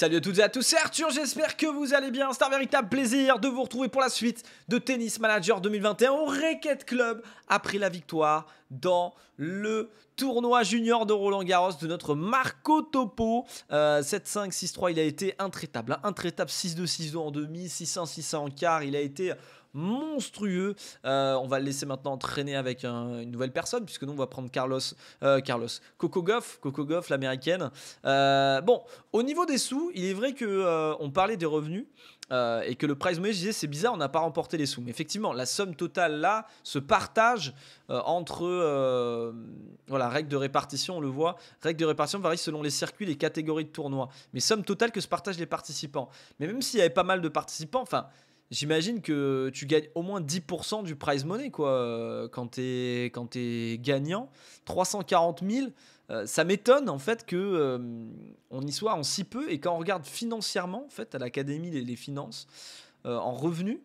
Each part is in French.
Salut à toutes et à tous, c'est Arthur, j'espère que vous allez bien. C'est un véritable plaisir de vous retrouver pour la suite de Tennis Manager 2021 au Racket Club après la victoire dans le tournoi junior de Roland Garros de notre Marco Topo. 7-5, euh, 6-3, il a été intraitable. Hein. intraitable 6-2, 6-2 en demi, 600-600 en quart. Il a été monstrueux. Euh, on va le laisser maintenant traîner avec une nouvelle personne, puisque nous, on va prendre Carlos, euh, Carlos Coco Goff, l'américaine. Euh, bon, au niveau des sous, il est vrai qu'on on parlait des revenus. et que le prize money, je disais, c'est bizarre, on n'a pas remporté les sous. Mais effectivement, la somme totale là se partage entre euh, voilà règle de répartition, on le voit. Règle de répartition varie selon les circuits, les catégories de tournois. Mais somme totale que se partagent les participants. Mais même s'il y avait pas mal de participants, enfin, j'imagine que tu gagnes au moins 10% du prize money quoi, euh, quand tu es, quand gagnant. 340 000, euh, ça m'étonne en fait que euh, on y soit en si peu. Et quand on regarde financièrement, en fait, à l'académie, les, finances, en revenus,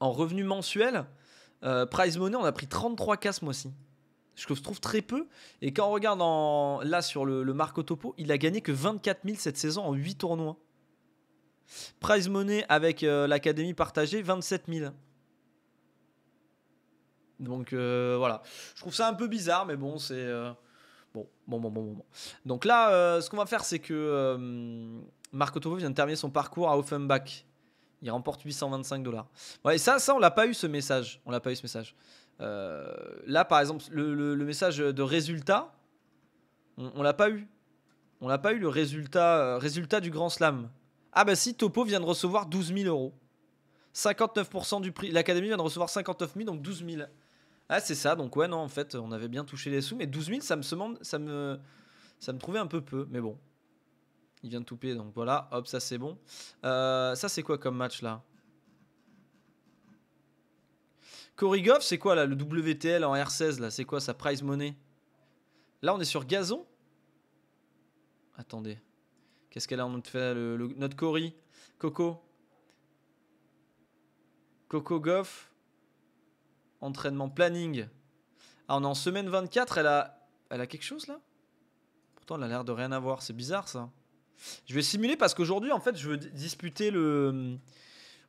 en revenus mensuels, prize money, on a pris 33 cas ce mois-ci. Je trouve très peu. Et quand on regarde là sur le, le Marco Topo, il a gagné que 24 000 cette saison en 8 tournois. Prize money avec l'académie partagée, 27 000. Donc voilà. Je trouve ça un peu bizarre, mais bon, c'est. bon, bon, bon, bon, bon. Donc là, ce qu'on va faire, c'est que Marco Tovo vient de terminer son parcours à Offenbach. Il remporte 825 dollars. Ouais, ça, ça, on l'a pas eu ce message. On l'a pas eu ce message. là, par exemple, le, message de résultat, on, l'a pas eu. On l'a pas eu le résultat, résultat du Grand Slam. Ah bah si, Topo vient de recevoir 12 000 euros. 59% du prix. L'académie vient de recevoir 59 000, donc 12 000. Ah c'est ça, donc ouais, non, en fait, on avait bien touché les sous, mais 12 000, ça me, semble, ça me, ça me trouvait un peu peu, mais bon. Il vient de touper, donc voilà, hop, ça c'est bon. Euh, ça c'est quoi comme match là Korigov, c'est quoi là Le WTL en R16 là, c'est quoi sa prize money Là on est sur gazon Attendez. Qu'est-ce qu'elle a On fait le, notre Cory, Coco, Coco Goff, entraînement planning. Ah, on est en semaine 24, elle a, elle a quelque chose là Pourtant, elle a l'air de rien avoir, c'est bizarre ça. Je vais simuler parce qu'aujourd'hui, en fait, je veux disputer le.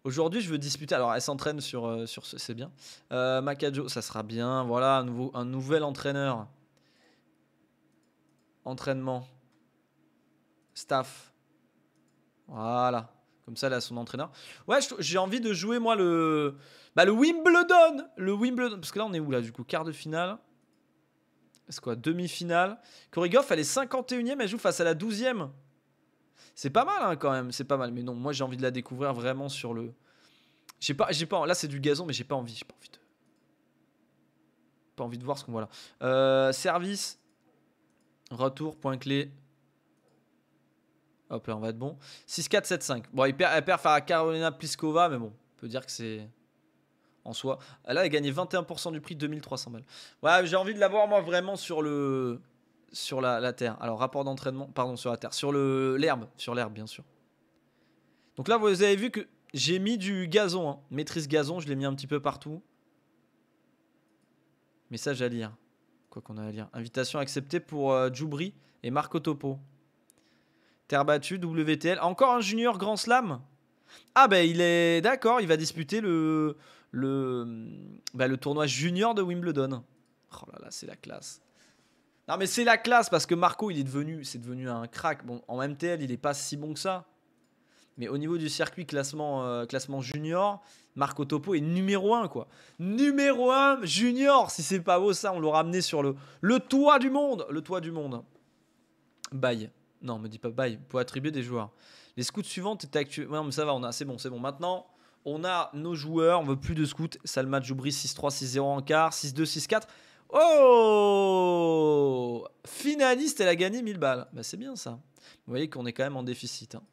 Aujourd'hui, je veux disputer. Alors, elle s'entraîne sur, euh, sur c'est bien. Euh, ça sera bien. Voilà, un, nouveau, un nouvel entraîneur. Entraînement staff. Voilà. Comme ça, là, son entraîneur. Ouais, j'ai envie de jouer, moi, le... Bah, le Wimbledon Le Wimbledon Parce que là, on est où, là, du coup Quart de finale C'est quoi Demi-finale Korigov, elle est 51ème, elle joue face à la 12ème. C'est pas mal, hein, quand même. C'est pas mal. Mais non, moi, j'ai envie de la découvrir vraiment sur le... J'ai pas, j'ai pas... Là, c'est du gazon, mais j'ai pas envie. J'ai pas envie de... Pas envie de voir ce qu'on voit là. Euh, service. Retour, point clé. Hop là, on va être bon. 6-4, 7-5. Bon, il perd, elle à Carolina Pliskova, mais bon, on peut dire que c'est en soi. Là, elle a gagné 21% du prix, 2300 balles. Ouais, j'ai envie de l'avoir, moi, vraiment sur le sur la, terre. Alors, rapport d'entraînement, pardon, sur la terre. Sur l'herbe, sur l'herbe, bien sûr. Donc là, vous avez vu que j'ai mis du gazon. Hein. Maîtrise gazon, je l'ai mis un petit peu partout. Message à lire. Quoi qu'on a à lire. Invitation acceptée pour euh, et Marco Topo battu WTL. Encore un junior Grand Slam Ah ben il est d'accord, il va disputer le, le, ben, le tournoi junior de Wimbledon. Oh là là, c'est la classe. Non mais c'est la classe parce que Marco, il est devenu, c'est devenu un crack. Bon, en MTL, il est pas si bon que ça. Mais au niveau du circuit classement, euh, classement junior, Marco Topo est numéro 1 quoi. Numéro 1 junior, si c'est pas beau ça, on l'aura amené sur le, le toit du monde, le toit du monde. Bye. Non, me dit pas bye. Pour attribuer des joueurs. Les scouts suivants étaient actuels. mais ça va, on c'est bon, c'est bon. Maintenant, on a nos joueurs. On veut plus de scouts. Salma Djoubri 6-3, 6-0 en quart, 6-2, 6-4. Oh Finaliste, elle a gagné 1000 balles. Bah, c'est bien ça. Vous voyez qu'on est quand même en déficit. Hein.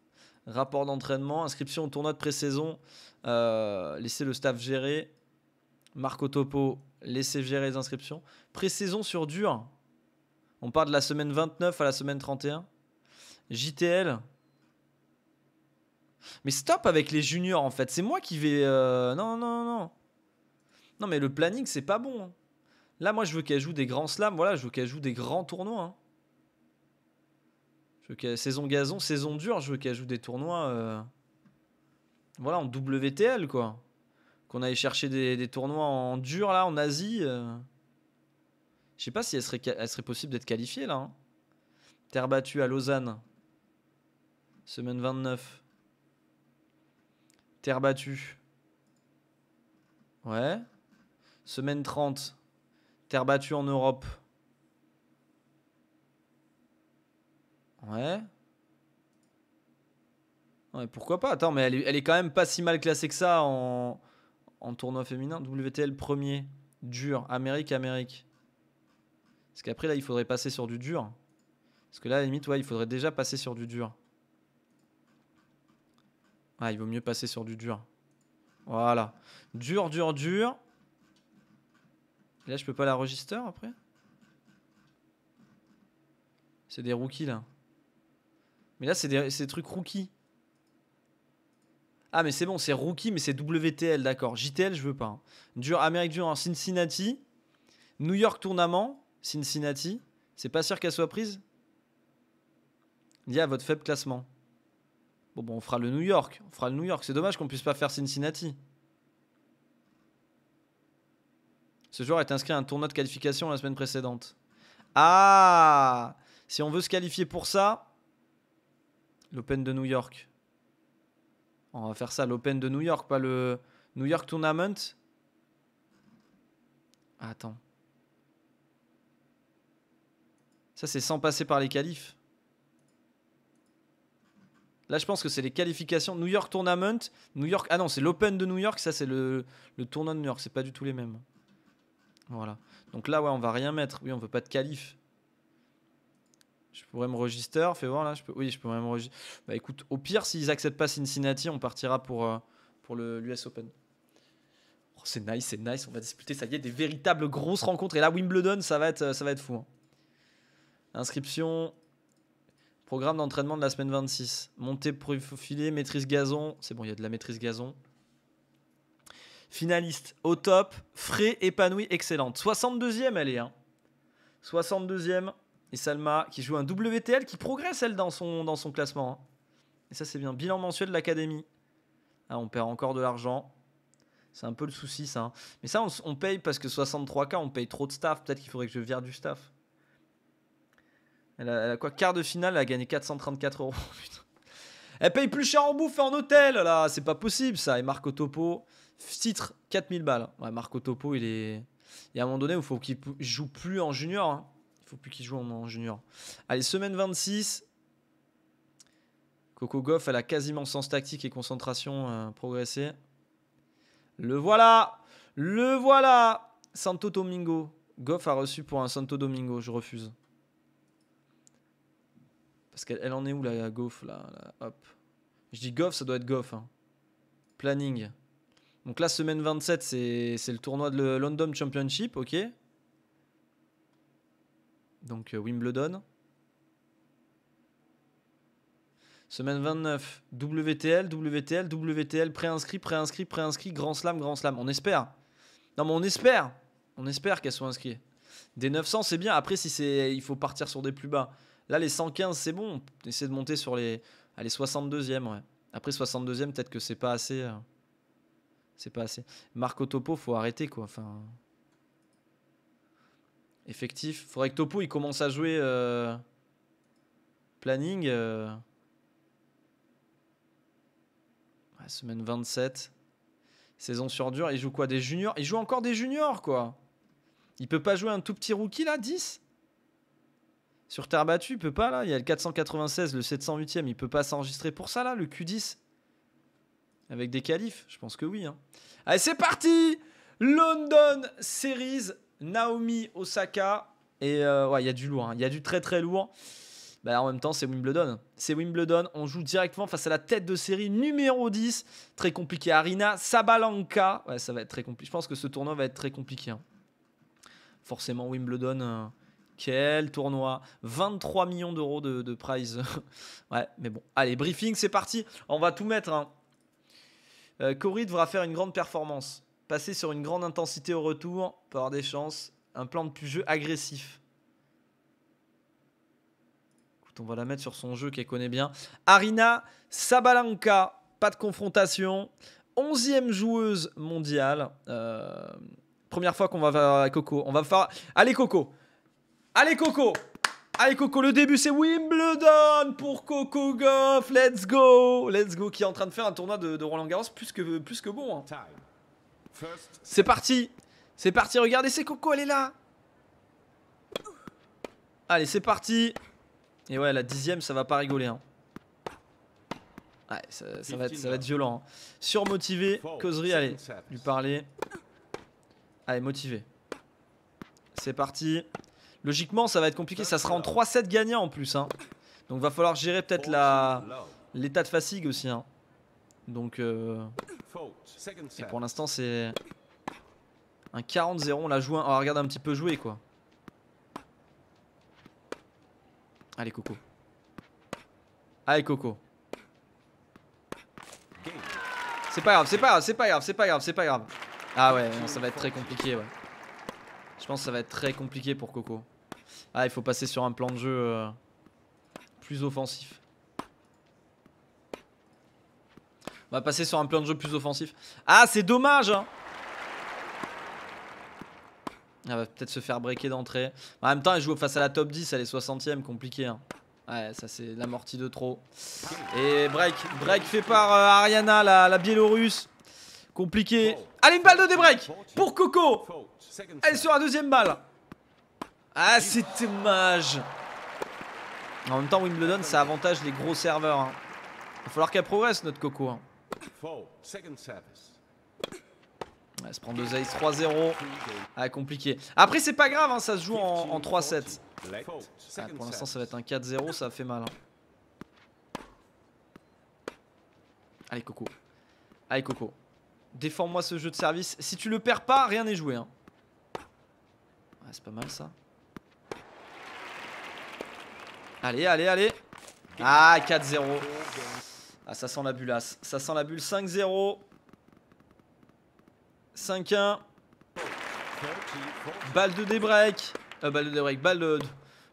Rapport d'entraînement, inscription au tournoi de pré-saison. Euh, laissez le staff gérer. Marco Topo, laissez gérer les inscriptions. Pré-saison sur dur. On part de la semaine 29 à la semaine 31. JTL. Mais stop avec les juniors en fait. C'est moi qui vais. Euh, non, non, non. Non, mais le planning, c'est pas bon. Hein. Là, moi, je veux qu'elle joue des grands slams. Voilà, je veux qu'elle joue des grands tournois. Hein. Je veux qu'elle... Saison gazon, saison dure, je veux qu'elle joue des tournois. Euh, voilà, en WTL quoi. Qu'on aille chercher des, tournois en dur là, en Asie. Euh. Je sais pas si elle serait, possible d'être qualifiée là. Hein. Terre battue à Lausanne. Semaine 29. Terre battue. Ouais. Semaine 30. Terre battue en Europe. Ouais. pourquoi pas Attends, mais elle est, quand même pas si mal classée que ça en, tournoi féminin. WTL premier. Dur. Amérique, Amérique. Parce qu'après, là, il faudrait passer sur du dur. Parce que là, à la limite, ouais, il faudrait déjà passer sur du dur. Ah, il vaut mieux passer sur du dur. Voilà. Dur, dur, dur. là, je peux pas la register après C'est des rookies, là. Mais là, c'est des, trucs rookies. Ah, mais c'est bon, c'est rookie, mais c'est WTL, d'accord. JTL, je veux pas. Hein. Dur, Amérique du en Cincinnati. New York Tournament, Cincinnati. C'est pas sûr qu'elle soit prise y a votre faible classement. Bon, on fera le New York. On fera le New York. C'est dommage qu'on puisse pas faire Cincinnati. Ce joueur est inscrit à un tournoi de qualification la semaine précédente. Ah Si on veut se qualifier pour ça, l'Open de New York. On va faire ça, l'Open de New York, pas le New York Tournament. Ah, attends. Ça, c'est sans passer par les qualifs. Là, je pense que c'est les qualifications. New York Tournament. New York. Ah non, c'est l'Open de New York. Ça, c'est le, le tournoi de New York. C'est pas du tout les mêmes. Voilà. Donc là, ouais, on va rien mettre. Oui, on veut pas de qualif. Je pourrais me register. Fais voir là. Je peux... Oui, je peux même register. Bah écoute, au pire, s'ils acceptent pas Cincinnati, on partira pour, euh, pour l'US Open. Oh, c'est nice, c'est nice. On va disputer, ça y est, des véritables grosses rencontres. Et là, Wimbledon, ça va être, ça va être fou. Hein. Inscription. Programme d'entraînement de la semaine 26. Montée profilée, maîtrise gazon. C'est bon, il y a de la maîtrise gazon. Finaliste au top. Frais, épanoui, excellente. 62e, elle est. 62e. Hein. Et Salma qui joue un WTL qui progresse, elle, dans son, dans son classement. Hein. Et ça, c'est bien. Bilan mensuel de l'académie. Ah, on perd encore de l'argent. C'est un peu le souci, ça. Hein. Mais ça, on, on paye parce que 63K, on paye trop de staff. Peut-être qu'il faudrait que je vire du staff. Elle a, quoi Quart de finale, elle a gagné 434 euros. Elle paye plus cher en bouffe et en hôtel, là. C'est pas possible, ça. Et Marco Topo, titre 4000 balles. Ouais, Marco Topo, il est. Il y a un moment donné où faut qu'il joue plus en junior. Hein. Il faut plus qu'il joue en, junior. Allez, semaine 26. Coco Goff, elle a quasiment sens tactique et concentration euh, progressé. Le voilà Le voilà Santo Domingo. Goff a reçu pour un Santo Domingo, je refuse. Parce qu'elle en est où la Goff là, Hop. Je dis gof, ça doit être Goff. Hein. Planning. Donc là, semaine 27, c'est le tournoi de le London Championship, ok Donc euh, Wimbledon. Semaine 29, WTL, WTL, WTL, préinscrit, préinscrit, préinscrit, Grand Slam, Grand Slam. On espère. Non mais on espère. On espère qu'elles soient inscrites. Des 900, c'est bien. Après, si c'est, il faut partir sur des plus bas. Là, les 115, c'est bon. Essayer de monter sur les, les 62e. Après 62e, peut-être que c'est pas assez. Euh, c'est pas assez. Marco Topo, faut arrêter quoi. Enfin, effectif. Faudrait que Topo il commence à jouer euh, planning. Euh. semaine 27. Saison sur dur. Il joue quoi Des juniors Il joue encore des juniors quoi. Il peut pas jouer un tout petit rookie là 10 sur terre battue, il peut pas là. Il y a le 496, le 708e, il peut pas s'enregistrer pour ça là, le Q10. Avec des qualifs, je pense que oui. Hein. Allez, c'est parti London Series, Naomi Osaka. Et euh, ouais, il y a du lourd, hein. il y a du très très lourd. Bah, en même temps, c'est Wimbledon. C'est Wimbledon, on joue directement face à la tête de série numéro 10. Très compliqué. Arina Sabalanka. Ouais, ça va être très compliqué. Je pense que ce tournoi va être très compliqué. Hein. Forcément, Wimbledon. Euh, quel tournoi 23 millions d'euros de, prize. ouais, mais bon. Allez, briefing, c'est parti. On va tout mettre. Hein. Euh, devra faire une grande performance. Passer sur une grande intensité au retour pour avoir des chances. Un plan de jeu agressif. Écoute, on va la mettre sur son jeu qu'elle connaît bien. Arina Sabalanka, pas de confrontation. Onzième joueuse mondiale. Euh, première fois qu'on va faire Coco. On va faire... Allez Coco, Allez Coco Allez Coco, le début c'est Wimbledon pour Coco Goff, let's go Let's go, qui est en train de faire un tournoi de, Roland Garros plus que, bon. Hein. C'est parti C'est parti, regardez, c'est Coco, elle est là Allez, c'est parti Et ouais, la dixième, ça va pas rigoler. Hein. Ouais, ça, va être, violent. Hein. Surmotivé, causerie, allez, lui parler. Allez, motivé. C'est parti Logiquement, ça va être compliqué. Ça sera en 3-7 gagnant en plus. Hein. Donc va falloir gérer peut-être l'état de fatigue aussi. Hein. Donc euh, pour l'instant c'est un 40-0. On l'a joué. On regarde un petit peu jouer quoi. Allez Coco. Allez Coco. C'est pas grave, c'est pas grave, c'est pas grave, c'est pas grave, c'est pas grave. Ah ouais, ça va être très compliqué ouais. Je pense que ça va être très compliqué pour Coco. Ah, il faut passer sur un plan de jeu euh, plus offensif. On va passer sur un plan de jeu plus offensif. Ah, c'est dommage Elle hein. ah, va peut-être se faire breaker d'entrée. En même temps, elle joue face à la top 10, elle est 60ème, compliqué. Hein. Ouais, ça c'est l'amorti de trop. Et break, break fait par euh, Ariana, la, Biélorusse. Compliqué. Allez, une balle de débreak pour Coco. Elle sur la deuxième balle. Ah, c'est dommage En même temps, Wimbledon, ça avantage les gros serveurs. Hein. Il va falloir qu'elle progresse, notre Coco. Hein. Ouais, se prend 2 Ace 3-0. Ah, compliqué. Après, c'est pas grave, hein, ça se joue en, 3-7. Ah, pour l'instant, ça va être un 4-0, ça fait mal. Hein. Allez, Coco. Allez, Coco. Défends-moi ce jeu de service. Si tu le perds pas, rien n'est joué. Ouais, ah, c'est pas mal, ça. Allez, allez, allez. Ah, 4-0. Ah, ça sent la bulasse. Ça sent la bulle. 5-0. 5-1. Balle de débreak. Euh, balle de débreak. Balle de,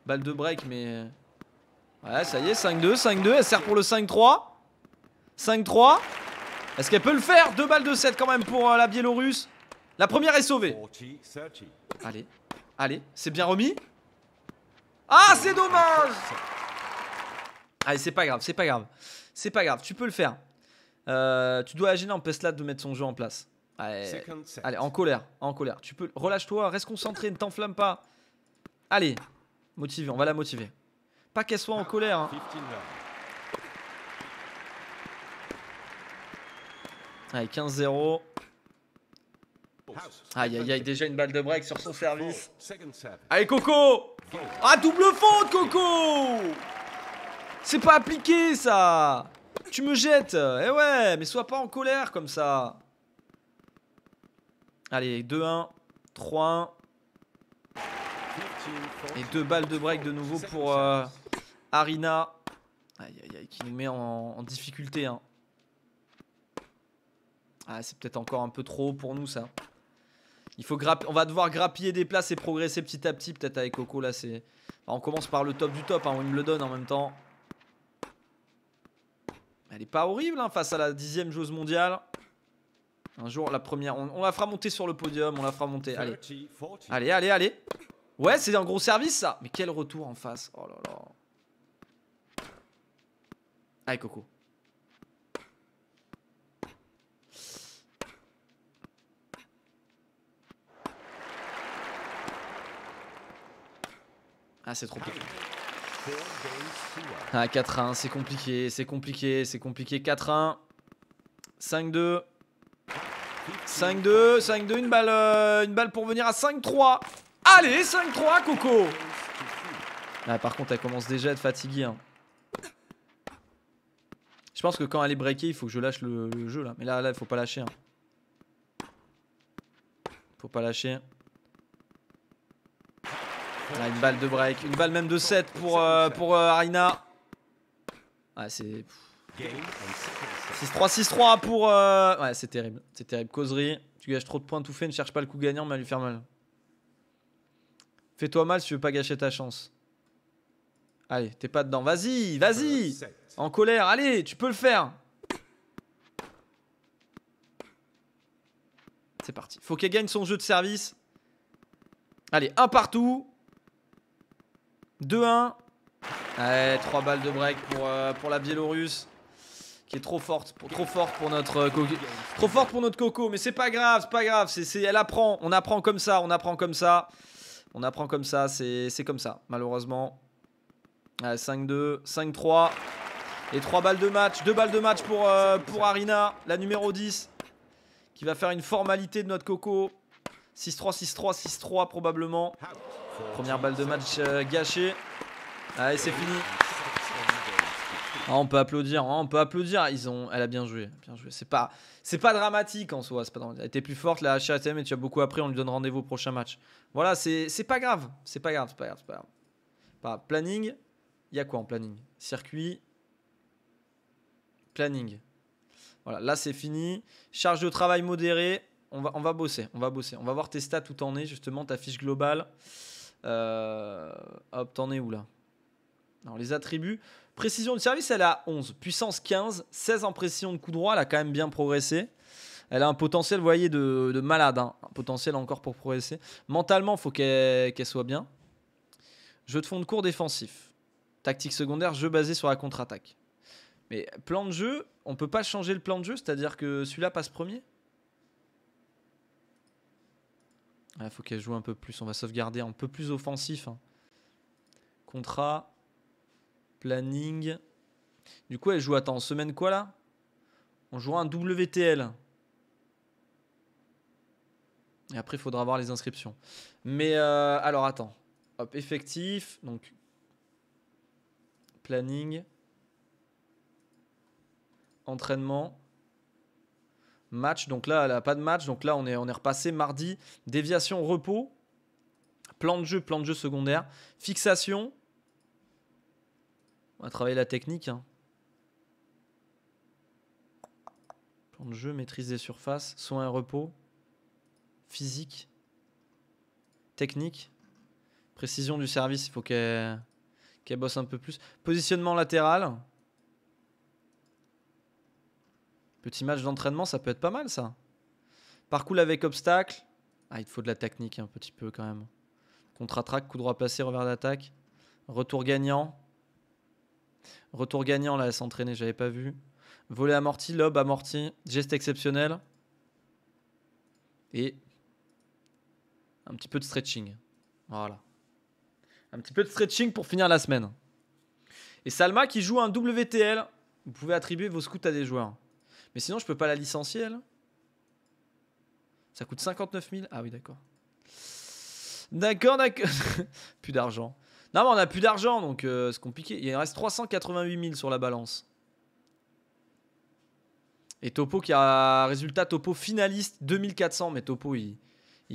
balle de break, mais... Ouais, ça y est, 5-2, 5-2. Elle sert pour le 5-3. 5-3. Est-ce qu'elle peut le faire 2 balles de 7 quand même pour euh, la Biélorusse. La première est sauvée. Allez, allez, c'est bien remis. Ah, c'est dommage Allez, c'est pas grave, c'est pas grave. C'est pas grave, tu peux le faire. Euh, tu dois agir en cela de mettre son jeu en place. Allez, en colère, en colère. Tu peux, relâche-toi, reste concentré, ne t'enflamme pas. Allez, Motive on va la motiver. Pas qu'elle soit en colère. Hein. Allez, 15-0. Aïe, aïe, aïe, déjà une balle de break sur son service. Allez, Coco ah, double faute, Coco C'est pas appliqué, ça Tu me jettes Eh ouais, mais sois pas en colère comme ça Allez, 2-1, 3-1. Et deux balles de break de nouveau pour euh, Arina. Aïe, aïe, aïe, qui nous met en, difficulté. Hein. Ah, c'est peut-être encore un peu trop pour nous, ça on va devoir grappiller des places et progresser petit à petit. Peut-être avec Coco là, c'est. on commence par le top du top. Hein, on me le donne en même temps. Elle est pas horrible hein, face à la dixième joueuse mondiale. Un jour, la première, on, la fera monter sur le podium, on la fera monter. Allez, allez, allez, allez. Ouais, c'est un gros service ça. Mais quel retour en face. Oh allez, Coco. Ah, c'est trop bien Ah, 4-1, c'est compliqué, c'est compliqué, c'est compliqué. 4-1, 5-2. 5-2, 5-2, une balle, euh, une balle pour venir à 5-3. Allez, 5-3, Coco ah, Par contre, elle commence déjà à être fatiguée. Hein. Je pense que quand elle est breakée, il faut que je lâche le, jeu là. Mais là, là, il faut pas lâcher. Hein. Faut pas lâcher une balle de break, une balle même de 7 pour, euh, pour euh, Ouais, c'est. 6-3, 6-3 pour. Euh, ouais, c'est terrible. C'est terrible. Causerie, tu gâches trop de points, tout fait, ne cherche pas le coup gagnant, mais à lui faire mal. Fais-toi mal si tu veux pas gâcher ta chance. Allez, t'es pas dedans. Vas-y, vas-y. En colère, allez, tu peux le faire. C'est parti. Faut qu'elle gagne son jeu de service. Allez, un partout. 2-1. Ouais, 3 balles de break pour, euh, pour la Biélorusse qui est trop forte, pour, trop forte pour notre euh, coco, trop forte pour notre coco, mais c'est pas grave, c'est pas grave, c'est, elle apprend, on apprend comme ça, on apprend comme ça, on apprend comme ça, c'est, comme ça, malheureusement. Ouais, 5-2, 5-3 et 3 balles de match, 2 balles de match pour, euh, pour Arina, la numéro 10, qui va faire une formalité de notre coco. 6-3, 6-3, 6-3 probablement. Première balle de match euh, gâchée. Allez, c'est fini. Ah, on peut applaudir, hein, on peut applaudir. Ils ont, elle a bien joué, bien joué. C'est pas, c'est pas dramatique en soi. C'est pas dramatique. Elle était plus forte la HRTM. et tu as beaucoup appris. On lui donne rendez-vous au prochain match. Voilà, c'est, pas grave, c'est pas grave, pas grave, planning. Il y a quoi en planning Circuit. Planning. Voilà, là c'est fini. Charge de travail modérée. On va, on va bosser, on va bosser. On va voir tes stats tout en es. justement ta fiche globale. Euh, hop, t'en es où là Alors les attributs. Précision de service, elle est à 11. Puissance 15. 16 en précision de coup droit. Elle a quand même bien progressé. Elle a un potentiel, vous voyez, de, malade. Hein. Un potentiel encore pour progresser. Mentalement, faut qu'elle soit bien. Jeu de fond de cours défensif. Tactique secondaire, jeu basé sur la contre-attaque. Mais plan de jeu, on peut pas changer le plan de jeu, c'est-à-dire que celui-là passe premier Il faut qu'elle joue un peu plus. On va sauvegarder un peu plus offensif. Hein. Contrat. Planning. Du coup, elle joue, attends, semaine quoi là On jouera un WTL. Et après, il faudra voir les inscriptions. Mais euh, alors, attends. Hop, effectif. Donc, planning. Entraînement match. Donc là, elle n'a pas de match. Donc là, on est, on est repassé mardi. Déviation, repos. Plan de jeu, plan de jeu secondaire. Fixation. On va travailler la technique. Hein. Plan de jeu, maîtrise des surfaces, soins et repos. Physique. Technique. Précision du service, il faut qu'elle bosse un peu plus. Positionnement latéral. Petit match d'entraînement, ça peut être pas mal ça. Parcours avec obstacle. Ah, il faut de la technique un petit peu quand même. Contre-attaque, coup droit passé, revers d'attaque. Retour gagnant. Retour gagnant là, s'entraîner, j'avais pas vu. Volet amorti, lob amorti, geste exceptionnel. Et un petit peu de stretching. Voilà. Un petit peu de stretching pour finir la semaine. Et Salma qui joue un WTL. Vous pouvez attribuer vos scouts à des joueurs. Mais sinon, je peux pas la licencier, elle Ça coûte 59 000 Ah oui, d'accord. D'accord, d'accord. plus d'argent. Non, mais on a plus d'argent, donc euh, c'est compliqué. Il reste 388 000 sur la balance. Et Topo qui a résultat Topo finaliste 2400. Mais Topo, il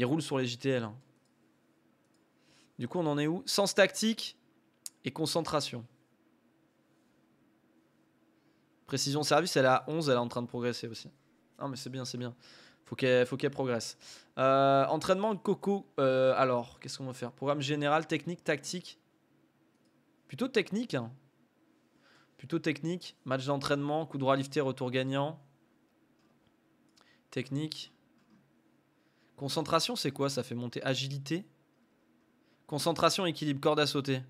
roule sur les JTL. Hein. Du coup, on en est où Sens tactique et concentration. Précision service, elle est à 11, elle est en train de progresser aussi. Non, mais c'est bien, c'est bien. Faut qu'elle, faut qu'elle progresse. Euh, entraînement Coco. Euh, alors, qu'est-ce qu'on va faire Programme général, technique, tactique. Plutôt technique. Hein. Plutôt technique. Match d'entraînement, coup droit lifté, retour gagnant. Technique. Concentration, c'est quoi Ça fait monter agilité. Concentration, équilibre, corde à sauter.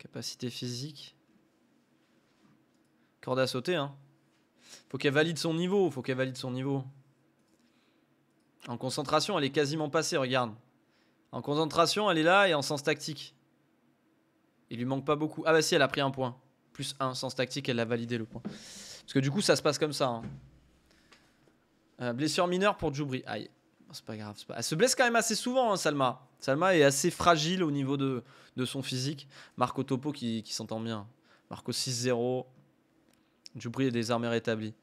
Capacité physique. Corde à sauter, hein. Faut qu'elle valide son niveau, faut qu'elle valide son niveau. En concentration, elle est quasiment passée, regarde. En concentration, elle est là et en sens tactique. Il lui manque pas beaucoup. Ah bah si, elle a pris un point. Plus un, sens tactique, elle a validé le point. Parce que du coup, ça se passe comme ça. Hein. Euh, blessure mineure pour Djoubri. Aïe. Oh, c'est pas grave. Elle se blesse quand même assez souvent, hein, Salma. Salma est assez fragile au niveau de, son physique. Marco Topo qui, s'entend bien. Marco 6-0. et des armées rétablies.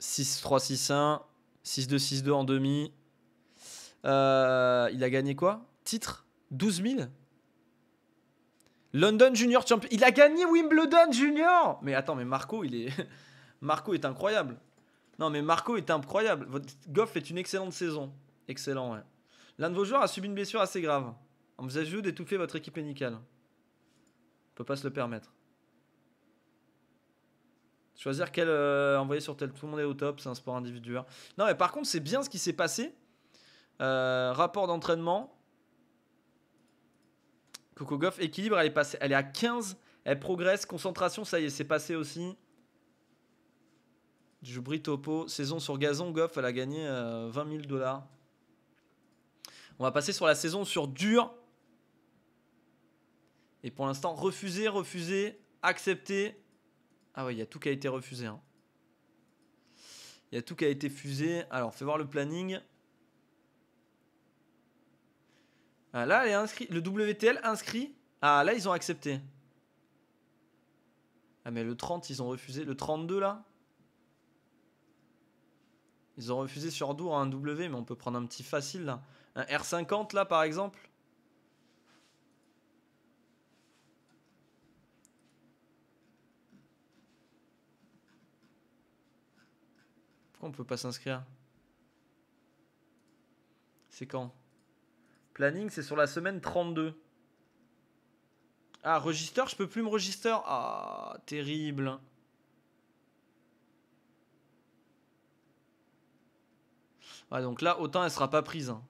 6-3-6-1. 6-2-6-2 en demi. Euh, il a gagné quoi Titre 12 000 London Junior Champion. Il a gagné Wimbledon Junior Mais attends, mais Marco, il est... Marco est incroyable. Non, mais Marco est incroyable. Votre Goff est une excellente saison. Excellent, ouais. L'un de vos joueurs a subi une blessure assez grave. On vous vu d'étouffer votre équipe médicale. On peut pas se le permettre. Choisir quel euh, envoyer sur tel. Tout le monde est au top, c'est un sport individuel. Non, mais par contre, c'est bien ce qui s'est passé. Euh, rapport d'entraînement. Coco Goff, équilibre, elle est, passée, elle est à 15. Elle progresse. Concentration, ça y est, c'est passé aussi du Topo. Saison sur gazon, Goff, elle a gagné 20 euh, 000 dollars. On va passer sur la saison sur dur. Et pour l'instant, refuser, refuser, accepter. Ah ouais, il y a tout qui a été refusé. Hein. Il y a tout qui a été fusé. Alors, fais voir le planning. Ah, là, elle est inscrit. Le WTL inscrit. Ah, là, ils ont accepté. Ah, mais le 30, ils ont refusé. Le 32, là ils ont refusé sur Dour un W, mais on peut prendre un petit facile là. Un R50 là par exemple. Pourquoi on peut pas s'inscrire C'est quand Planning, c'est sur la semaine 32. Ah, register, je peux plus me register. Ah, terrible. donc là, autant elle sera pas prise. Hein.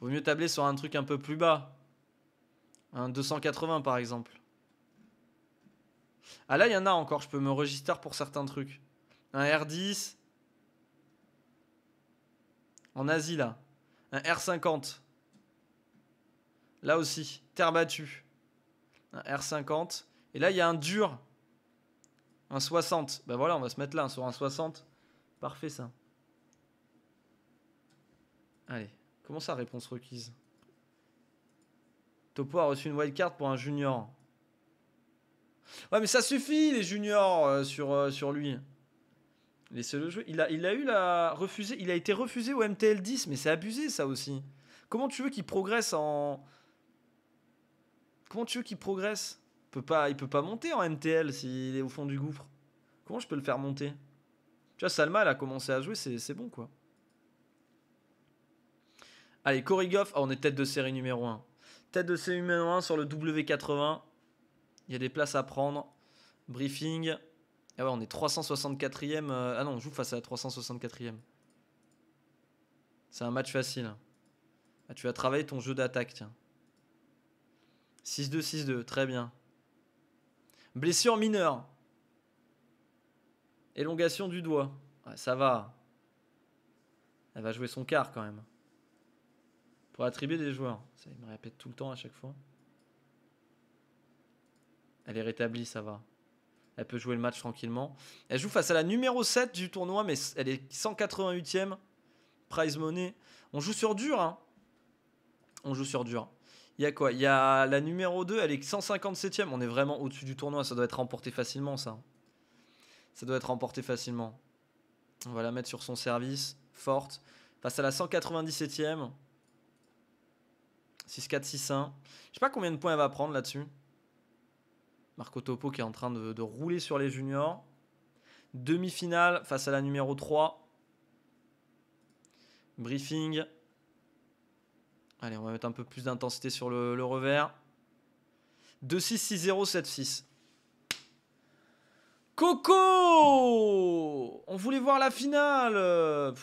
Vaut mieux tabler sur un truc un peu plus bas. Un 280 par exemple. Ah là, il y en a encore. Je peux me register pour certains trucs. Un R10. En Asie là. Un R50. Là aussi. Terre battue. Un R50. Et là, il y a un dur. Un 60. Ben bah voilà, on va se mettre là sur un 60. Parfait ça. Allez, comment ça réponse requise Topo a reçu une wildcard pour un junior. Ouais mais ça suffit les juniors euh, sur, euh, sur lui. Laissez-le jouer. Il a, il a eu la refusé, il a été refusé au MTL 10 mais c'est abusé ça aussi. Comment tu veux qu'il progresse en Comment tu veux qu'il progresse peut pas, il peut pas monter en MTL s'il est au fond du gouffre. Comment je peux le faire monter Tu vois, Salma, elle a commencé à jouer, c'est bon quoi. Allez, Korigov, oh, on est tête de série numéro 1. Tête de série numéro 1 sur le W80. Il y a des places à prendre. Briefing. Ah ouais, on est 364 ème euh, ah non, on joue face à la 364e. C'est un match facile. Ah, tu vas travailler ton jeu d'attaque, tiens. 6-2, 6-2, très bien. Blessure mineure. Élongation du doigt. ça va. Elle va jouer son quart quand même. Pour attribuer des joueurs. Ça, il me répète tout le temps à chaque fois. Elle est rétablie, ça va. Elle peut jouer le match tranquillement. Elle joue face à la numéro 7 du tournoi, mais elle est 188e. Prize money. On joue sur dur. Hein. On joue sur dur. Il y a quoi Il y a la numéro 2, elle est 157ème. On est vraiment au-dessus du tournoi. Ça doit être remporté facilement, ça. Ça doit être remporté facilement. On va la mettre sur son service. Forte. Face à la 197ème. 6-4, 6-1. Je sais pas combien de points elle va prendre là-dessus. Marco Topo qui est en train de, de rouler sur les juniors. Demi-finale face à la numéro 3. Briefing. Allez, on va mettre un peu plus d'intensité sur le, revers. 2-6-6-0-7-6. Coco On voulait voir la finale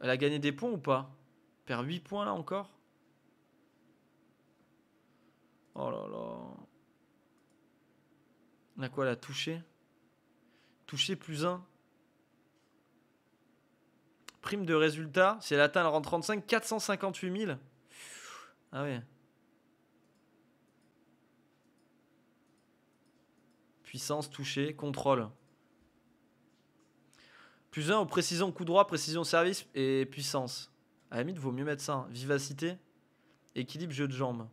Elle a gagné des points ou pas Perd 8 points là encore Oh là là. À quoi elle a touché Touché plus 1. Prime de résultat, si elle atteint le rang 35, 458 000. Ah ouais. Puissance, toucher, contrôle. Plus 1 aux précision coup droit, précision service et puissance. À la limite, vaut mieux mettre ça. Hein. Vivacité, équilibre, jeu de jambes.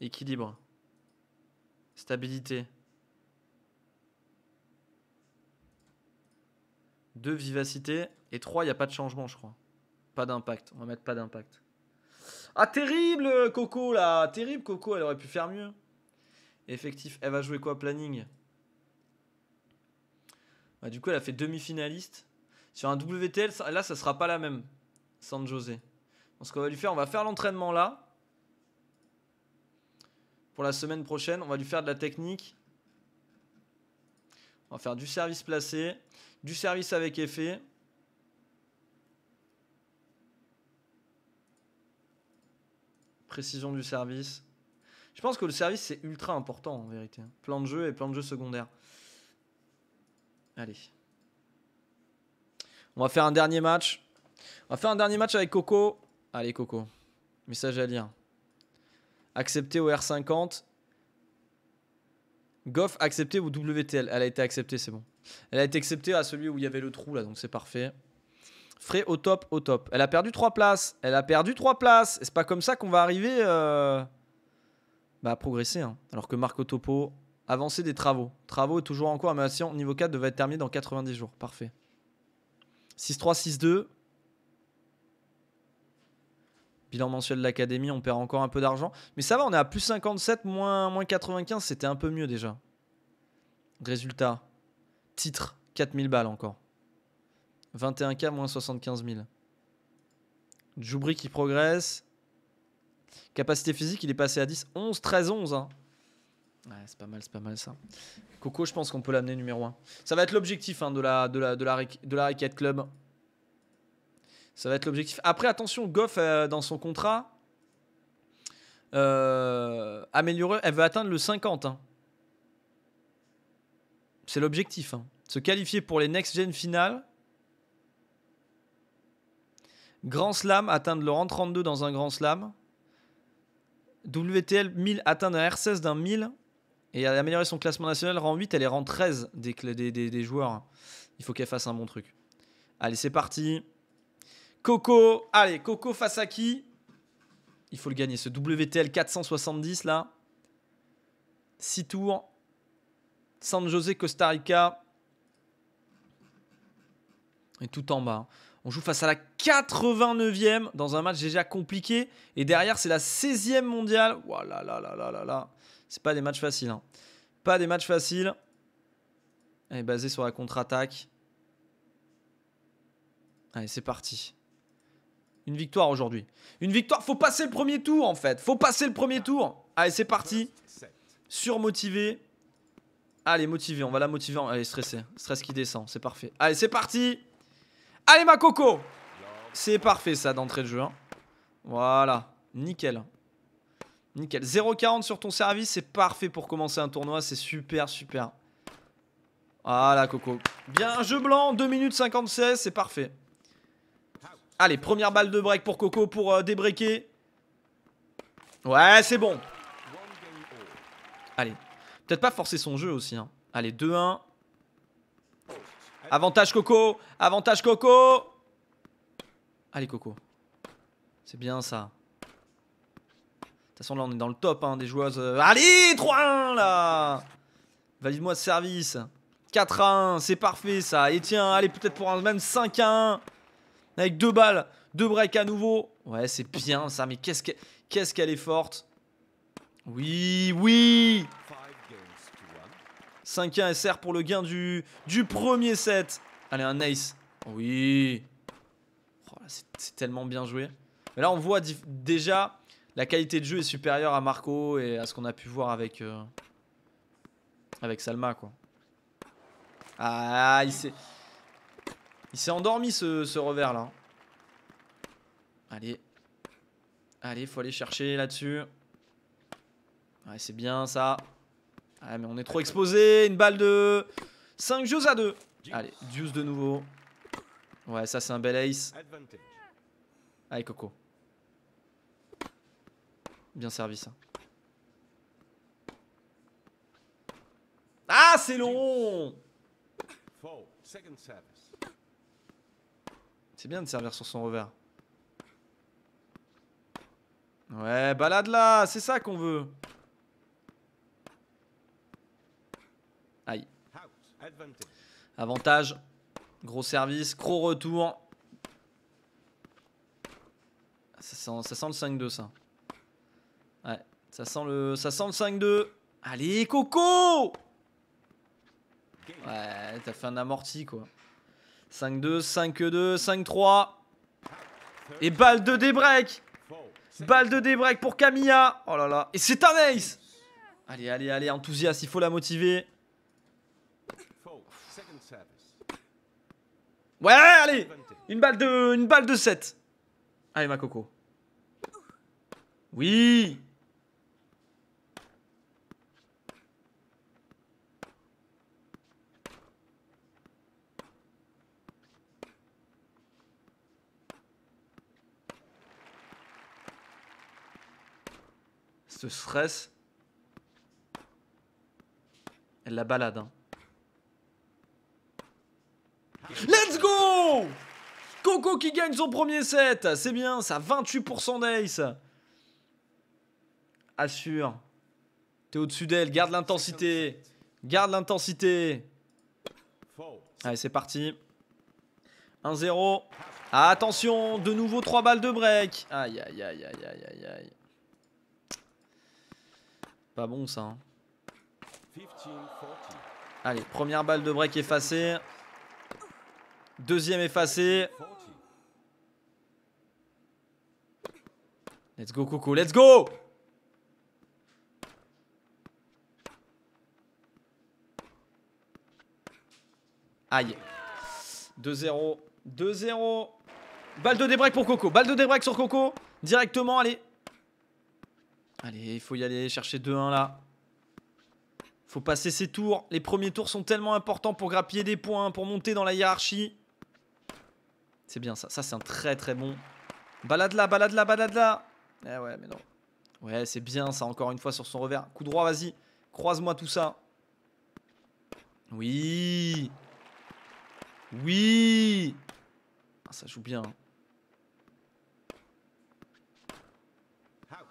Équilibre. Stabilité. 2 vivacité et 3 il n'y a pas de changement je crois. Pas d'impact, on va mettre pas d'impact. Ah terrible Coco là, terrible Coco, elle aurait pu faire mieux. Effectif, elle va jouer quoi planning bah, Du coup elle a fait demi-finaliste. Sur un WTL, là ça sera pas la même. San José. Donc, ce qu'on va lui faire, on va faire l'entraînement là. Pour la semaine prochaine, on va lui faire de la technique. On va faire du service placé du service avec effet. Précision du service. Je pense que le service c'est ultra important en vérité. Plan de jeu et plan de jeu secondaire. Allez. On va faire un dernier match. On va faire un dernier match avec Coco. Allez Coco. Message à lire. Accepté au R50. Goff accepté ou WTL. Elle a été acceptée, c'est bon. Elle a été acceptée à celui où il y avait le trou, là, donc c'est parfait. Frais au top, au top. Elle a perdu 3 places. Elle a perdu 3 places. c'est pas comme ça qu'on va arriver euh, bah, à progresser. Hein. Alors que Marco Topo, avancé des travaux. Travaux est toujours en cours, mais action niveau 4 devait être terminé dans 90 jours. Parfait. 6-3, 6-2 bilan mensuel de l'académie, on perd encore un peu d'argent. Mais ça va, on est à plus 57, moins, 95, c'était un peu mieux déjà. Résultat, titre, 4000 balles encore. 21K, moins 75 000. Djoubri qui progresse. Capacité physique, il est passé à 10. 11, 13, 11. Ouais, c'est pas mal, c'est pas mal ça. Coco, je pense qu'on peut l'amener numéro 1. Ça va être l'objectif hein, de, la, de, la, de, la, de la Club. Ça va être l'objectif. Après, attention, Goff, euh, dans son contrat, euh, elle veut atteindre le 50. Hein. C'est l'objectif. Hein. Se qualifier pour les next-gen finales. Grand Slam, atteindre le rang 32 dans un Grand Slam. WTL 1000, atteindre un R16 d'un 1000. Et améliorer son classement national, rang 8, elle est rang 13 des joueurs. Il faut qu'elle fasse un bon truc. Allez, c'est parti. Coco, allez, Coco face à qui Il faut le gagner, ce WTL 470 là. 6 tours. San José, Costa Rica. Et tout en bas. On joue face à la 89e dans un match déjà compliqué. Et derrière, c'est la 16e mondiale. Voilà, là, là, là, là, là. C'est pas des matchs faciles. Hein. Pas des matchs faciles. Elle est basée sur la contre-attaque. Allez, c'est parti. Une victoire aujourd'hui. Une victoire. Faut passer le premier tour en fait. Faut passer le premier tour. Allez, c'est parti. Surmotivé. Allez, motivé. On va la motiver. Allez, stressé. Stress qui descend. C'est parfait. Allez, c'est parti. Allez, ma coco. C'est parfait ça d'entrée de jeu. Hein. Voilà. Nickel. Nickel. 0,40 sur ton service. C'est parfait pour commencer un tournoi. C'est super, super. Voilà, Coco. Bien, jeu blanc, 2 minutes 56, c'est parfait. Allez, première balle de break pour Coco pour euh, débreaker. Ouais, c'est bon. Allez. Peut-être pas forcer son jeu aussi. Hein. Allez, 2-1. Avantage Coco. Avantage Coco. Allez, Coco. C'est bien ça. De toute façon, là, on est dans le top hein, des joueuses. Euh, allez, 3-1 là. Valide-moi ce service. 4-1. C'est parfait ça. Et tiens, allez, peut-être pour un même 5-1 avec deux balles, deux breaks à nouveau. Ouais, c'est bien ça, mais qu'est-ce qu'elle est, forte. Oui, oui 5-1 SR pour le gain du, premier set. Allez, un ace. Oui. Oh c'est tellement bien joué. Mais là, on voit déjà la qualité de jeu est supérieure à Marco et à ce qu'on a pu voir avec, euh, avec Salma. Quoi. Ah, il s'est... Il s'est endormi ce, revers là. Allez. Allez, faut aller chercher là-dessus. Ouais, c'est bien ça. Ah, mais on est trop exposé. Une balle de 5 jeux à 2. Allez, Deuce de nouveau. Ouais, ça c'est un bel ace. Allez, Coco. Bien servi ça. Ah, c'est long! C'est bien de servir sur son revers. Ouais, balade là, c'est ça qu'on veut. Aïe. Avantage. Gros service, gros retour. Ça sent, le 5-2 ça. Ouais, sent le, ça sent le 5-2. Allez, Coco Ouais, t'as fait un amorti quoi. 5-2, 5-2, 5-3. Et balle de débreak Balle de débreak pour Camilla Oh là là Et c'est un ace Allez, allez, allez, enthousiasme, il faut la motiver. Ouais, allez Une balle de, une balle de 7. Allez, ma coco. Oui ce stress, elle la balade. Hein. Let's go Coco qui gagne son premier set. C'est bien, ça 28% d'ace. Assure. T'es au-dessus d'elle, garde l'intensité. Garde l'intensité. Allez, c'est parti. 1-0. attention, de nouveau 3 balles de break. Aïe, aïe, aïe, aïe, aïe, aïe. Pas bon ça. Hein. Allez, première balle de break effacée. Deuxième effacée. Let's go, Coco, let's go Aïe. 2-0. 2-0. Balle de débreak pour Coco. Balle de débreak sur Coco. Directement, allez. Allez, il faut y aller chercher 2-1 là. Faut passer ses tours. Les premiers tours sont tellement importants pour grappiller des points, pour monter dans la hiérarchie. C'est bien ça. Ça, c'est un très très bon. Balade la balade la balade là. Eh ouais, mais non. Ouais, c'est bien ça, encore une fois sur son revers. Coup droit, vas-y. Croise-moi tout ça. Oui. Oui. Ah, ça joue bien.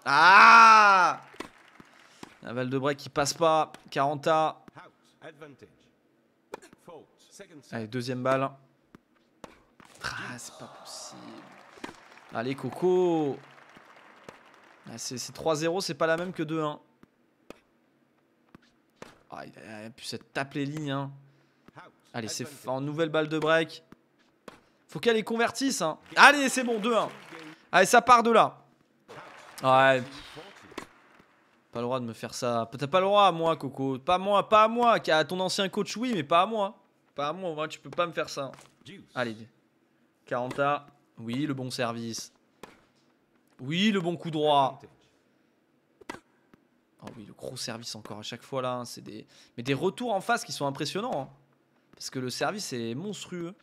Ah La balle de Break qui passe pas. 40 A. Allez, deuxième balle. Ah, c'est pas possible. Allez, Coco. Ah, c'est 3-0, c'est pas la même que 2-1. Ah, il, a, pu se taper les lignes. Hein. Allez, c'est en nouvelle balle de break. Faut qu'elle les convertisse. Hein. Allez, c'est bon, 2-1. Allez, ça part de là. Ouais. Pas le droit de me faire ça. T'as pas le droit à moi, Coco. Pas moi, pas à moi. À ton ancien coach, oui, mais pas à moi. Pas à moi, tu peux pas me faire ça. Allez. 40 A. Oui, le bon service. Oui, le bon coup droit. Oh oui, le gros service encore à chaque fois là. Hein. des... Mais des retours en face qui sont impressionnants. Hein. parce que le service est monstrueux.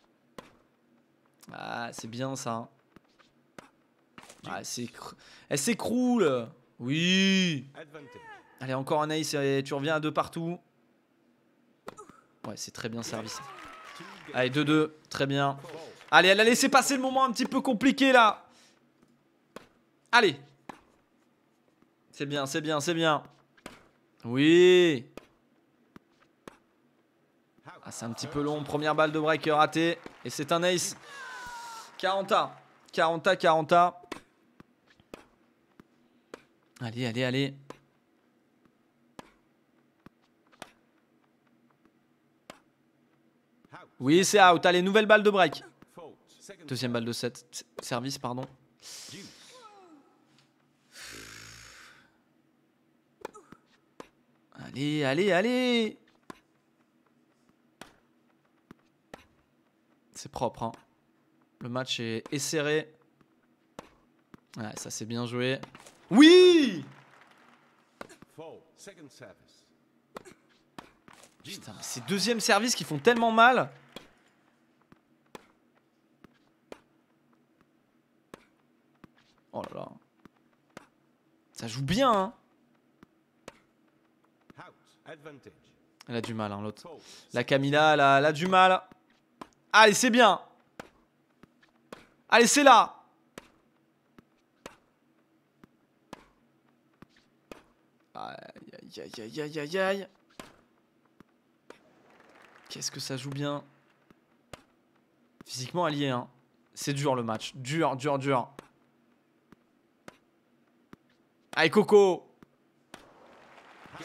Ah, c'est bien ça. Hein. Ah, elle eh, s'écroule. Oui. Allez, encore un ace tu reviens à deux partout. Ouais, c'est très bien servi ça. Allez, 2-2, très bien. Allez, elle a laissé passer le moment un petit peu compliqué là. Allez. C'est bien, c'est bien, c'est bien. Oui. Ah, c'est un petit peu long. Première balle de break ratée. Et c'est un ace. 40 40 40 Allez, allez, allez. Oui, c'est out. Allez, nouvelle balle de break. Deuxième balle de set. Service, pardon. Allez, allez, allez C'est propre, hein. Le match est, serré. Ouais, ça c'est bien joué. Oui Putain, ces deuxièmes services qui font tellement mal. Oh là là. Ça joue bien, hein. Elle a du mal, hein, l'autre. La Camilla, elle a, elle a du mal. Allez, c'est bien. Allez, c'est là. Aïe, aïe, aïe, aïe, aïe, aïe. Qu'est-ce que ça joue bien. Physiquement allié, hein. C'est dur le match. Dur, dur, dur. Allez, Coco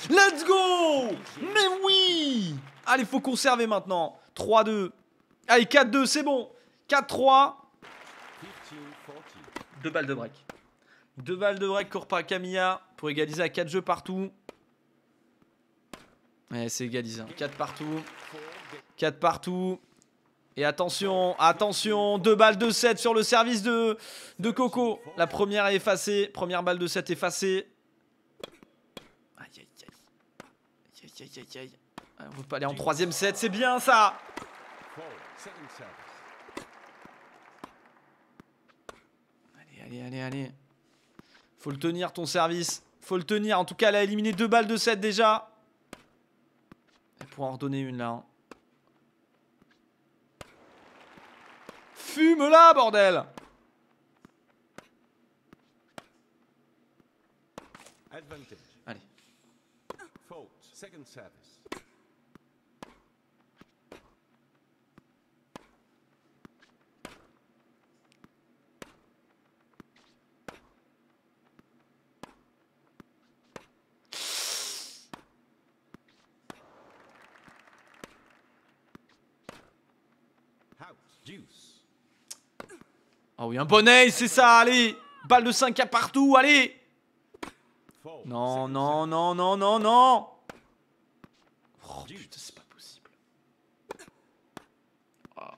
Let's go Mais oui Allez, faut conserver maintenant. 3-2. Allez, 4-2, c'est bon. 4-3. Deux balles de break. Deux balles de break, Corpa Camilla, pour égaliser à 4 jeux partout. Ouais c'est égalisé. 4 hein. partout. 4 partout. Et attention, attention, 2 balles de 7 sur le service de, de Coco. La première est effacée, première balle de 7 effacée. Aïe, aïe, aïe. Aïe, aïe, aïe, aïe. On peut pas aller en troisième set, c'est bien ça Allez, allez, allez, allez. Faut le tenir ton service. Faut le tenir. En tout cas, elle a éliminé 2 balles de 7 déjà pour en redonner une là. Hein. Fume là, bordel Advantage. Allez. Fault. Second service. un bonnet, c'est ça, allez Balle de 5 à partout, allez Non, non, non, non, non, non Oh putain, c'est pas possible. Ah.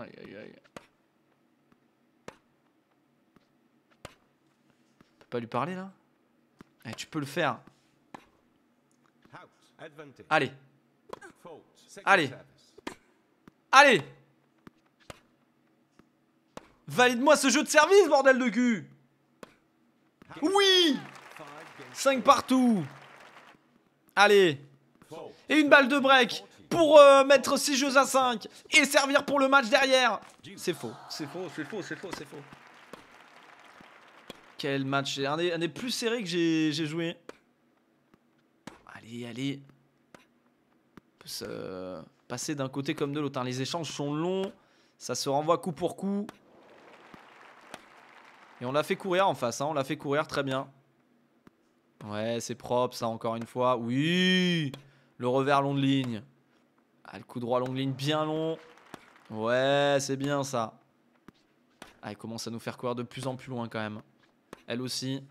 Aïe, aïe, aïe. Tu pas lui parler, là eh, Tu peux le faire. Allez. Allez. Allez Valide-moi ce jeu de service, bordel de cul Oui 5 partout Allez Et une balle de break pour euh, mettre 6 jeux à 5 et servir pour le match derrière C'est faux, c'est faux, c'est faux, c'est faux, c'est faux. Quel match un des, plus serré que j'ai joué. Allez, allez. On peut se passer d'un côté comme de l'autre. Hein. Les échanges sont longs. Ça se renvoie coup pour coup. Et on l'a fait courir en face, hein, on l'a fait courir très bien. Ouais, c'est propre ça encore une fois. Oui Le revers long de ligne. Ah, le coup droit long de ligne bien long. Ouais, c'est bien ça. Ah, elle commence à nous faire courir de plus en plus loin quand même. Elle aussi.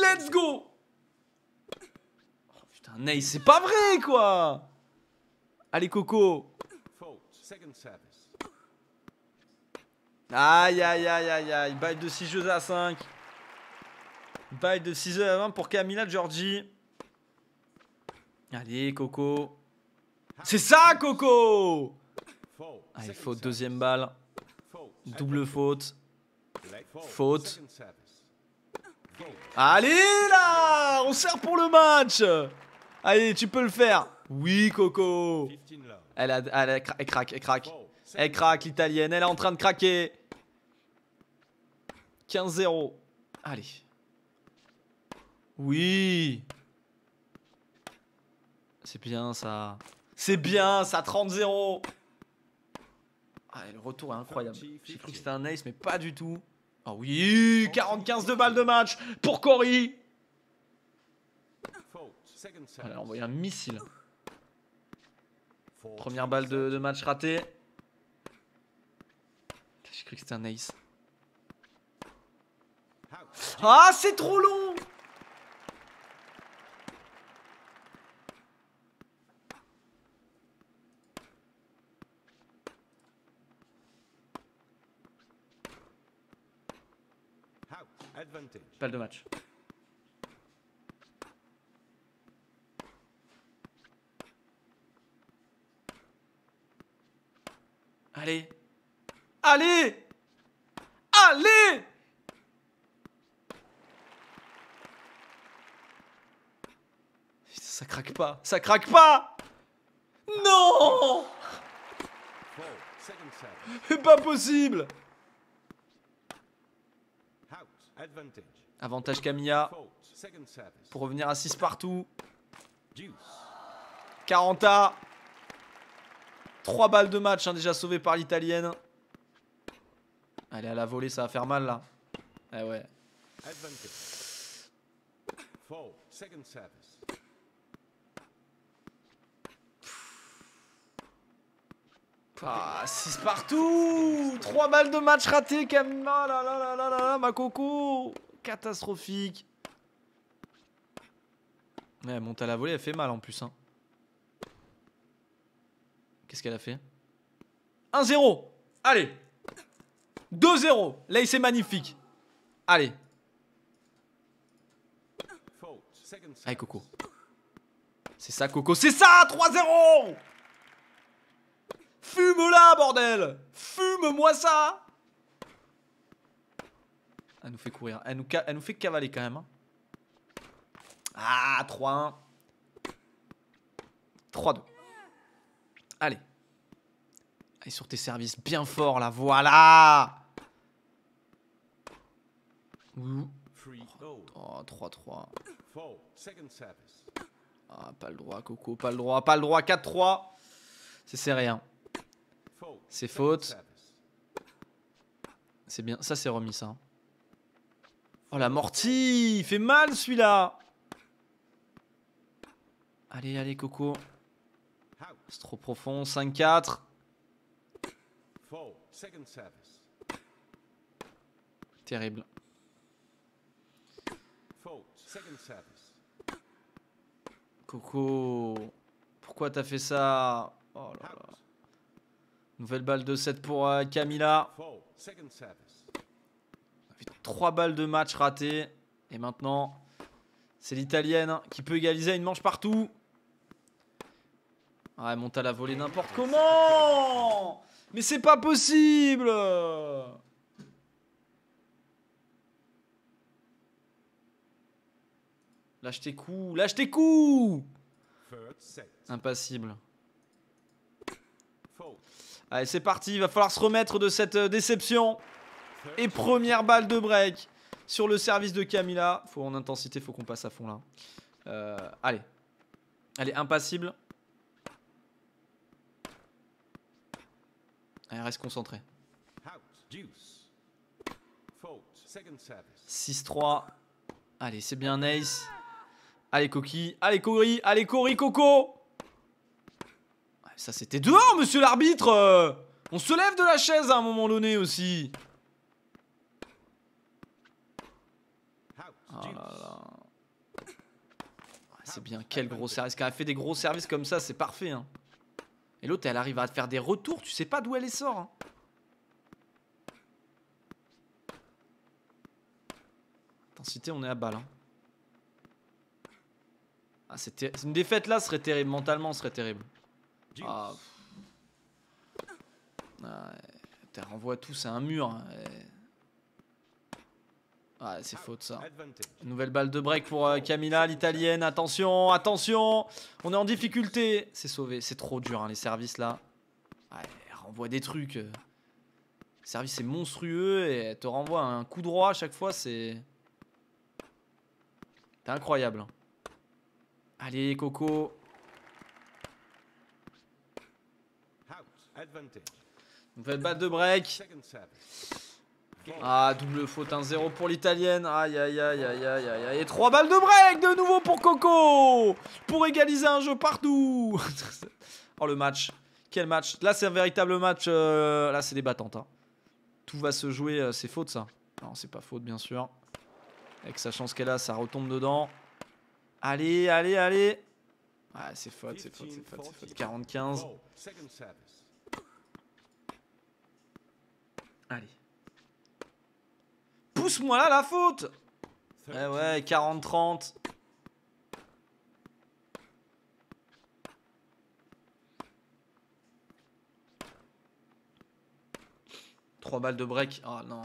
Let's go oh, Putain, Ney, c'est pas vrai quoi Allez Coco Aïe, aïe, aïe, aïe, aïe. Bail de 6 jeux à 5. Bail de 6 jeux à 20 pour Camila Giorgi. Allez, Coco. C'est ça, Coco Allez, faute, deuxième balle. Double faute. Faute. Allez, là On sert pour le match Allez, tu peux le faire. Oui, Coco. Elle, a, elle, a, elle craque, elle craque. Elle craque, l'italienne. Elle est en train de craquer. 15-0. Allez. Oui. C'est bien ça. C'est bien ça, 30-0. Ah, le retour est incroyable. J'ai cru que c'était un ace, mais pas du tout. oh oui, 45 de balles de match pour Cory. on envoyé un missile. Première balle de, de match ratée. J'ai cru que c'était un ace. Ah, c'est trop long Pas de match. Allez Allez Allez Ça craque pas, ça craque pas Non C'est pas possible Avantage Camilla. Pour revenir à 6 partout. 40 à. 3 balles de match hein, déjà sauvées par l'italienne. Allez à la volée, ça va faire mal là. Eh ouais. Ah, 6 partout 3 balles de match ratées, Kamima ah la là là là là là ma coco Catastrophique. Ouais, elle monte à la volée, elle fait mal en plus. Hein. Qu'est-ce qu'elle a fait 1-0 Allez 2-0 Là, c'est magnifique. Allez. Allez, Coco. C'est ça, Coco. C'est ça 3-0 Fume-la, bordel Fume-moi ça Elle nous fait courir. Elle nous, elle nous fait cavaler quand même. Hein. Ah, 3-1. 3-2. Allez. Allez sur tes services, bien fort là, voilà Oh, 3-3. Ah, pas le droit, Coco, pas le droit, pas le droit, 4-3. C'est rien. C'est faute. C'est bien. Ça, c'est remis, ça. Hein. Oh, la mortie Il fait mal, celui-là Allez, allez, Coco. C'est trop profond. 5-4. Terrible. Coco, pourquoi t'as fait ça Oh là là. Nouvelle balle de 7 pour euh, Camilla. Camila. 3 balles de match ratées. Et maintenant, c'est l'Italienne qui peut égaliser une manche partout. Ah, monte à la volée n'importe comment Mais c'est pas possible Lâche tes coups Lâche tes coups Impassible. Allez, c'est parti, il va falloir se remettre de cette euh, déception. Et première balle de break sur le service de Camilla. Faut en intensité, faut qu'on passe à fond là. Euh, allez. Allez, impassible. Allez, reste concentré. 6-3. Allez, c'est bien Ace. Allez, Coqui. Allez, Cory. Allez, Cory, Coco ça c'était dehors, monsieur l'arbitre euh. On se lève de la chaise à un moment donné aussi oh C'est bien, quel gros service. Quand elle fait des gros services comme ça, c'est parfait. Hein. Et l'autre, elle arrive à faire des retours, tu sais pas d'où elle est sort. Hein. Intensité, on est à balle. Hein. Ah, une défaite là serait terrible, mentalement serait terrible. Ah. ah renvoie tout, c'est un mur. Hein, ah, c'est faute ça. Nouvelle balle de break pour euh, Camilla, l'italienne. Attention, attention. On est en difficulté. C'est sauvé. C'est trop dur hein, les services là. elle renvoie des trucs. service est monstrueux et elle te renvoie un coup droit à chaque fois. C'est. C'est incroyable. Hein. Allez, Coco. Donc balle de break. Ah, double faute, 1-0 pour l'italienne. Aïe, aïe, aïe, aïe, aïe, aïe. Et trois balles de break de nouveau pour Coco. Pour égaliser un jeu partout. oh, le match. Quel match. Là, c'est un véritable match. Euh, là, c'est des battantes. Hein. Tout va se jouer. Euh, c'est faute, ça. Non, c'est pas faute, bien sûr. Avec sa chance qu'elle a, ça retombe dedans. Allez, allez, allez. Ah, c'est faute, c'est faute, c'est faute, c'est faute. 45. Pousse-moi là la faute Eh ouais, 40-30. 3 balles de break. Oh non.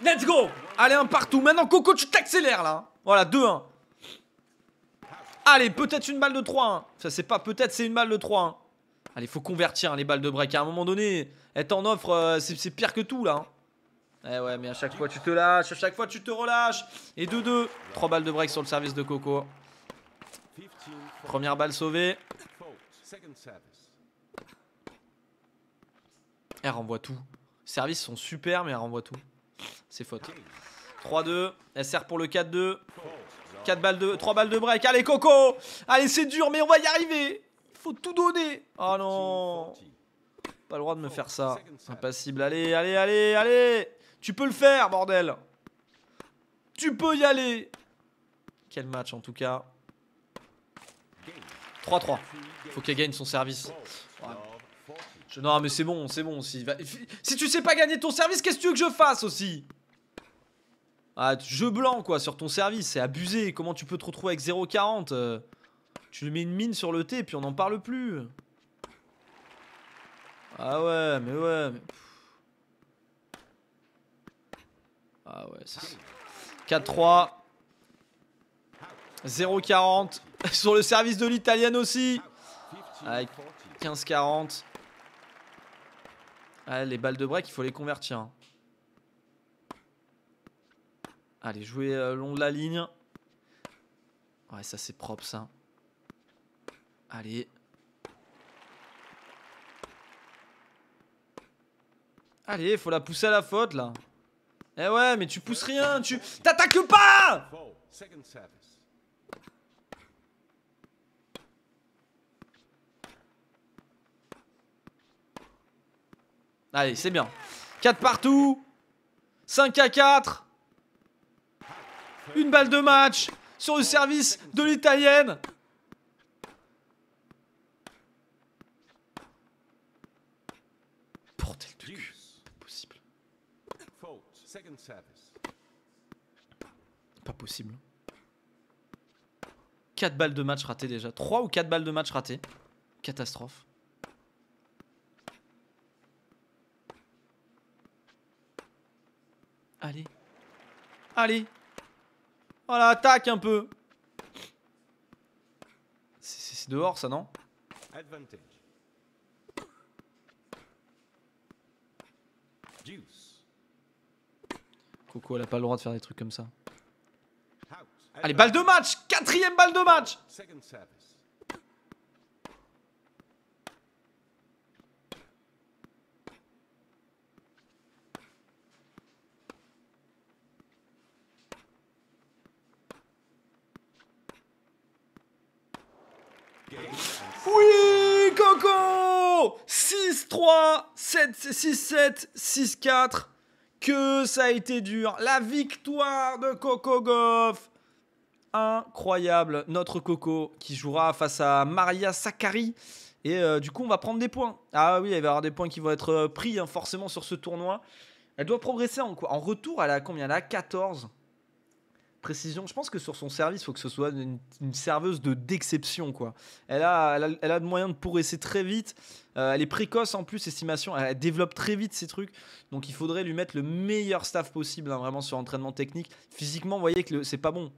Let's go Allez, un partout. Maintenant, Coco, tu t'accélères là. Voilà, 2-1. Allez, peut-être une balle de 3. Hein. Ça, c'est pas peut-être, c'est une balle de 3. Hein. Allez, faut convertir hein, les balles de break. À un moment donné, être en offre, euh, c'est pire que tout là. Eh ouais, mais à chaque fois tu te lâches, à chaque fois tu te relâches. Et 2-2. 3 balles de break sur le service de Coco. Première balle sauvée. Elle renvoie tout. Les services sont super, mais elle renvoie tout. C'est faute. 3-2. Elle sert pour le 4-2 balles de... 3 balles de break. Allez, Coco Allez, c'est dur, mais on va y arriver faut tout donner Oh non Pas le droit de me faire ça. Impassible. Allez, allez, allez, allez Tu peux le faire, bordel Tu peux y aller Quel match, en tout cas. 3-3. Faut qu'elle gagne son service. Non, mais c'est bon, c'est bon. Si, si tu sais pas gagner ton service, qu'est-ce que tu veux que je fasse aussi ah, jeu blanc, quoi, sur ton service. C'est abusé. Comment tu peux te retrouver avec 0,40 Tu euh, Tu mets une mine sur le thé, puis on n'en parle plus. Ah ouais, mais ouais. Ah ouais, c'est. 4-3. 0,40. sur le service de l'italienne aussi. Avec 15-40. Ah, les balles de break, il faut les convertir. Hein. Allez, jouer euh, long de la ligne. Ouais, ça c'est propre ça. Allez. Allez, faut la pousser à la faute là. Eh ouais, mais tu pousses rien, tu... T'attaques pas Allez, c'est bien. 4 partout 5 à 4 une balle de match sur le service de l'italienne. Bordel de cul. Pas possible. Pas possible. 4 balles de match ratées déjà. Trois ou quatre balles de match ratées. Catastrophe. Allez. Allez. Voilà, oh, attaque un peu. C'est dehors ça, non Coco, elle a pas le droit de faire des trucs comme ça. Allez, balle de match Quatrième balle de match 6-3, 6-7, 6-4. Que ça a été dur. La victoire de Coco Goff. Incroyable. Notre Coco qui jouera face à Maria Sakkari. Et euh, du coup, on va prendre des points. Ah oui, il va y avoir des points qui vont être euh, pris hein, forcément sur ce tournoi. Elle doit progresser en quoi En retour, elle a combien Elle a 14 précision. Je pense que sur son service, il faut que ce soit une, serveuse de d'exception. quoi. Elle a, elle a, de moyens de progresser très vite. Euh, elle est précoce en plus, estimation. Elle développe très vite ces trucs. Donc il faudrait lui mettre le meilleur staff possible, hein, vraiment sur entraînement technique. Physiquement, vous voyez que c'est pas bon.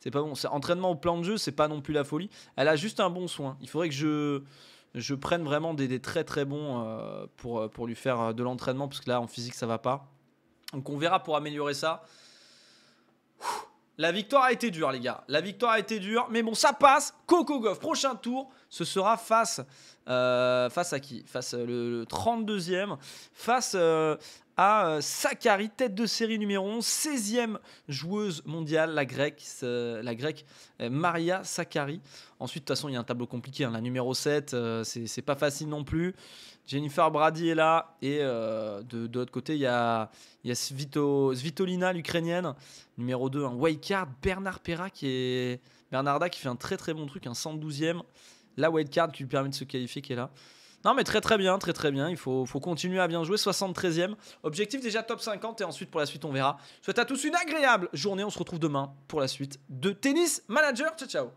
C'est pas bon. Entraînement au plan de jeu, c'est pas non plus la folie. Elle a juste un bon soin. Il faudrait que je je prenne vraiment des, très très bons euh, pour, euh, pour lui faire de l'entraînement parce que là en physique ça va pas. Donc on verra pour améliorer ça. La victoire a été dure, les gars. La victoire a été dure. Mais bon, ça passe. Coco Goff, prochain tour, ce sera face. Euh, face à qui Face euh, le, 32e. Face euh, à Sakari, tête de série numéro 11, 16e joueuse mondiale, la grecque, la grecque Maria Sakari. Ensuite, de toute façon, il y a un tableau compliqué. Hein. la numéro 7, c'est pas facile non plus. Jennifer Brady est là. Et euh, de, l'autre côté, il y a, y a Svitolina, l'ukrainienne, numéro 2, un wild card Bernard Perra qui est. Bernarda qui fait un très très bon truc, un 112 e La card qui lui permet de se qualifier qui est là. Non mais très très bien, très très bien, il faut, faut continuer à bien jouer, 73ème, objectif déjà top 50 et ensuite pour la suite on verra. Je souhaite à tous une agréable journée, on se retrouve demain pour la suite de Tennis Manager, ciao ciao